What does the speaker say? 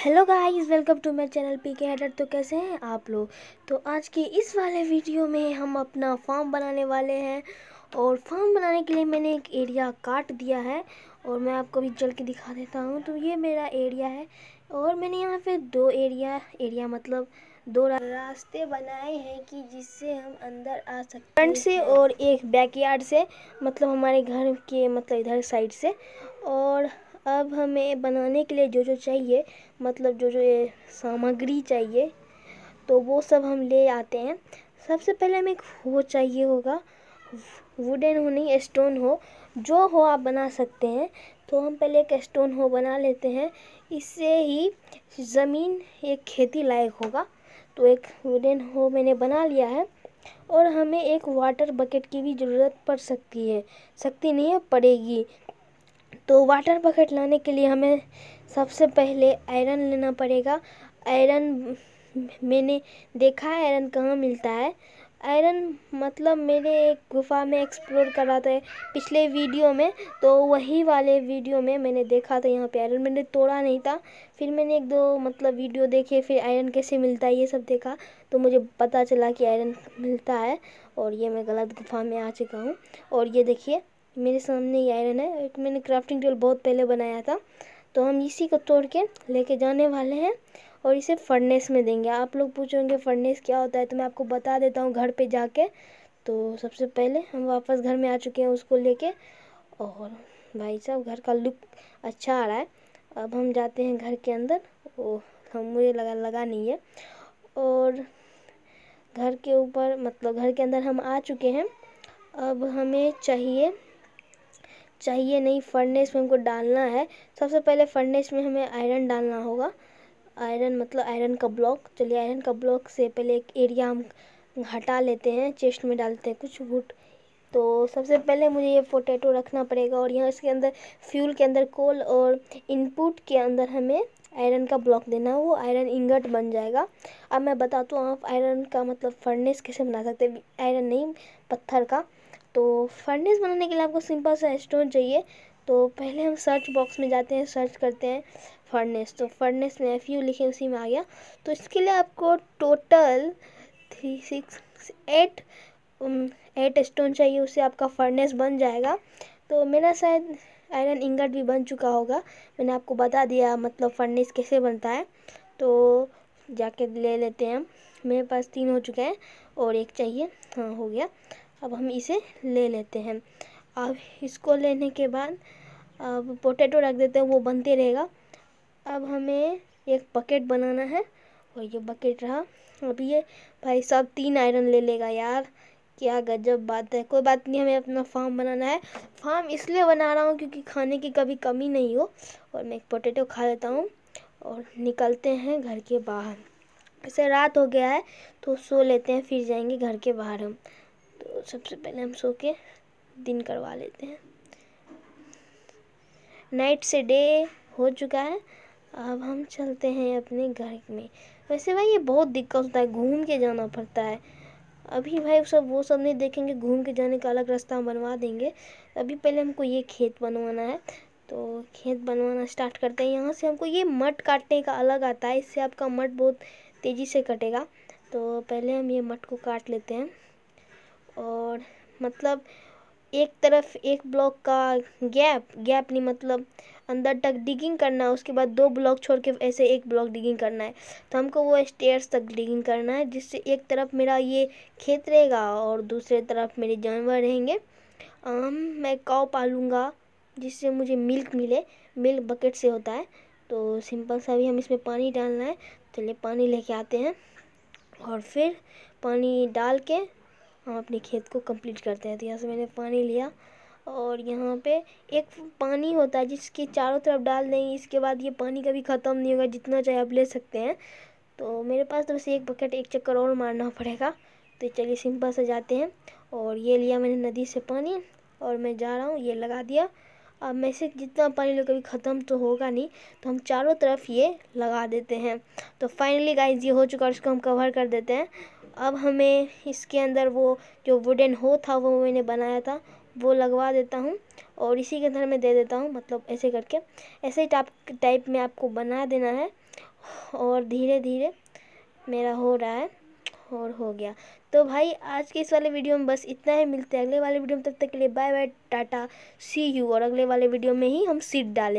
hello guys welcome to my channel P K header तो कैसे हैं आप लोग तो आज के इस वाले वीडियो में हम अपना फॉर्म बनाने वाले हैं और फॉर्म बनाने के लिए मैंने एक एरिया काट दिया है और मैं आपको भी चल के दिखा देता हूँ तो ये मेरा एरिया है और मैंने यहाँ पे दो एरिया एरिया मतलब दो रास्ते बनाए हैं कि जिससे हम अंदर आ सकते फ्रंट से और एक बैकयार्ड से मतलब हमारे घर के मतलब इधर साइड से और अब हमें बनाने के लिए जो जो चाहिए मतलब जो जो ये सामग्री चाहिए तो वो सब हम ले आते हैं सबसे पहले हमें एक हो चाहिए होगा वुडन हो नहीं स्टोन हो जो हो आप बना सकते हैं तो हम पहले एक स्टोन हो बना लेते हैं इससे ही ज़मीन एक खेती लायक होगा तो एक वुडन हो मैंने बना लिया है और हमें एक वाटर बकेट की भी ज़रूरत पड़ सकती है सकती नहीं है पड़ेगी तो वाटर बकेट लाने के लिए हमें सबसे पहले आयरन लेना पड़ेगा आयरन मैंने देखा है आयरन कहाँ मिलता है आयरन मतलब मेरे एक गुफा में एक्सप्लोर करा था पिछले वीडियो में तो वही वाले वीडियो में मैंने देखा था यहाँ पे आयरन मैंने तोड़ा नहीं था फिर मैंने एक दो मतलब वीडियो देखे फिर आयरन कैसे मिलता है ये सब देखा तो मुझे पता चला कि आयरन मिलता है और ये मैं गलत गुफा में आ चुका हूँ और ये देखिए मेरे सामने ये आयरन है एक मैंने क्राफ्टिंग टेबल बहुत पहले बनाया था तो हम इसी को तोड़ के लेके जाने वाले हैं और इसे फर्नेस में देंगे आप लोग पूछोगे फर्नेस क्या होता है तो मैं आपको बता देता हूँ घर पे जाके तो सबसे पहले हम वापस घर में आ चुके हैं उसको लेके और भाई साहब घर का लुक अच्छा आ रहा है अब हम जाते हैं घर के अंदर ओ हम मुझे लगा लगा नहीं है और घर के ऊपर मतलब घर के अंदर हम आ चुके हैं अब हमें चाहिए चाहिए नहीं फर्नेस में हमको डालना है सबसे पहले फर्नेस में हमें आयरन डालना होगा आयरन मतलब आयरन का ब्लॉक चलिए आयरन का ब्लॉक से पहले एक एरिया हम हटा लेते हैं चेस्ट में डालते हैं कुछ वुट तो सबसे पहले मुझे ये पोटैटो रखना पड़ेगा और यहाँ इसके अंदर फ्यूल के अंदर कोल और इनपुट के अंदर हमें आयरन का ब्लॉक देना है वो आयरन इंगट बन जाएगा अब मैं बताता हूँ आप आयरन का मतलब फर्नेस कैसे बना सकते हैं आयरन नहीं पत्थर का तो फर्नेस बनाने के लिए आपको सिंपल सा स्टोन चाहिए तो पहले हम सर्च बॉक्स में जाते हैं सर्च करते हैं फर्नेस तो फर्नेस में एफ यू लिखे उसी में आ गया तो इसके लिए आपको total three six eight eight stone चाहिए उससे आपका फर्नेस बन जाएगा तो मेरा शायद आयरन इंगट भी बन चुका होगा मैंने आपको बता दिया मतलब फर्नेस कैसे बनता है तो जाके ले लेते हैं हम मेरे पास तीन हो चुके हैं और एक चाहिए हाँ हो गया अब हम इसे ले लेते हैं अब इसको लेने के बाद अब पोटैटो रख देते हैं वो बनते रहेगा अब हमें एक बकेट बनाना है और ये बकेट रहा अब ये भाई साहब तीन आयरन ले लेगा यार क्या गजब बात है कोई बात नहीं हमें अपना फार्म बनाना है फार्म इसलिए बना रहा हूँ क्योंकि खाने की कभी कमी नहीं हो और मैं एक पोटैटो खा लेता हूँ और निकलते हैं घर के बाहर ऐसे रात हो गया है तो सो लेते हैं फिर जाएंगे घर के बाहर हम तो सबसे पहले हम सो के दिन करवा लेते हैं नाइट से डे हो चुका है अब हम चलते हैं अपने घर में वैसे भाई ये बहुत दिक्कत होता है घूम के जाना पड़ता है अभी भाई सब वो सब नहीं देखेंगे घूम के जाने का अलग रास्ता हम बनवा देंगे अभी पहले हमको ये खेत बनवाना है तो खेत बनवाना स्टार्ट करते हैं यहाँ से हमको ये मट काटने का अलग आता है इससे आपका मट बहुत तेज़ी से कटेगा तो पहले हम ये मट को काट लेते हैं और मतलब एक तरफ एक ब्लॉक का गैप गैप नहीं मतलब अंदर तक डिगिंग करना है उसके बाद दो ब्लॉक छोड़ के ऐसे एक ब्लॉक डिगिंग करना है तो हमको वो स्टेयर्स तक डिगिंग करना है जिससे एक तरफ मेरा ये खेत रहेगा और दूसरे तरफ मेरे जानवर रहेंगे आम मैं काव पालूँगा जिससे मुझे मिल्क मिले मिल्क बकेट से होता है तो सिंपल सा भी हम इसमें पानी डालना है चलिए पानी लेके आते हैं और फिर पानी डाल के हम अपने खेत को कंप्लीट करते हैं तो यहाँ से मैंने पानी लिया और यहाँ पे एक पानी होता है जिसके चारों तरफ डाल देंगे इसके बाद ये पानी कभी ख़त्म नहीं होगा जितना चाहे आप ले सकते हैं तो मेरे पास तो बस एक बकेट एक चक्कर और मारना पड़ेगा तो चलिए सिंपल से जाते हैं और ये लिया मैंने नदी से पानी और मैं जा रहा हूँ ये लगा दिया अब मैं से जितना पानी लो कभी ख़त्म तो होगा नहीं तो हम चारों तरफ ये लगा देते हैं तो फाइनली गाइज ये हो चुका है उसको हम कवर कर देते हैं अब हमें इसके अंदर वो जो वुडन हो था वो मैंने बनाया था वो लगवा देता हूँ और इसी के अंदर मैं दे देता हूँ मतलब ऐसे करके ऐसे ही टाप टाइप में आपको बना देना है और धीरे धीरे मेरा हो रहा है और हो गया तो भाई आज के इस वाले वीडियो में बस इतना ही मिलते हैं अगले वाले वीडियो में तब तक के लिए bye bye tata see you और अगले वाले वीडियो में ही हम सीट डालेंगे